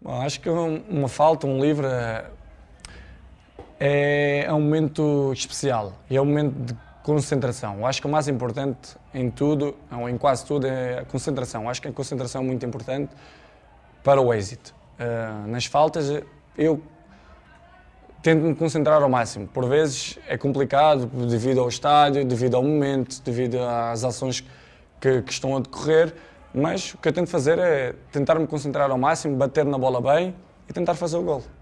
Bom, acho que uma falta, um livre, é, é, é um momento especial e é um momento de concentração. Eu acho que o mais importante em tudo, ou em quase tudo, é a concentração. Eu acho que a concentração é muito importante para o êxito. Uh, nas faltas, eu tento me concentrar ao máximo. Por vezes é complicado devido ao estádio, devido ao momento, devido às ações que, que estão a decorrer, mas o que eu tento fazer é tentar me concentrar ao máximo, bater na bola bem e tentar fazer o gol.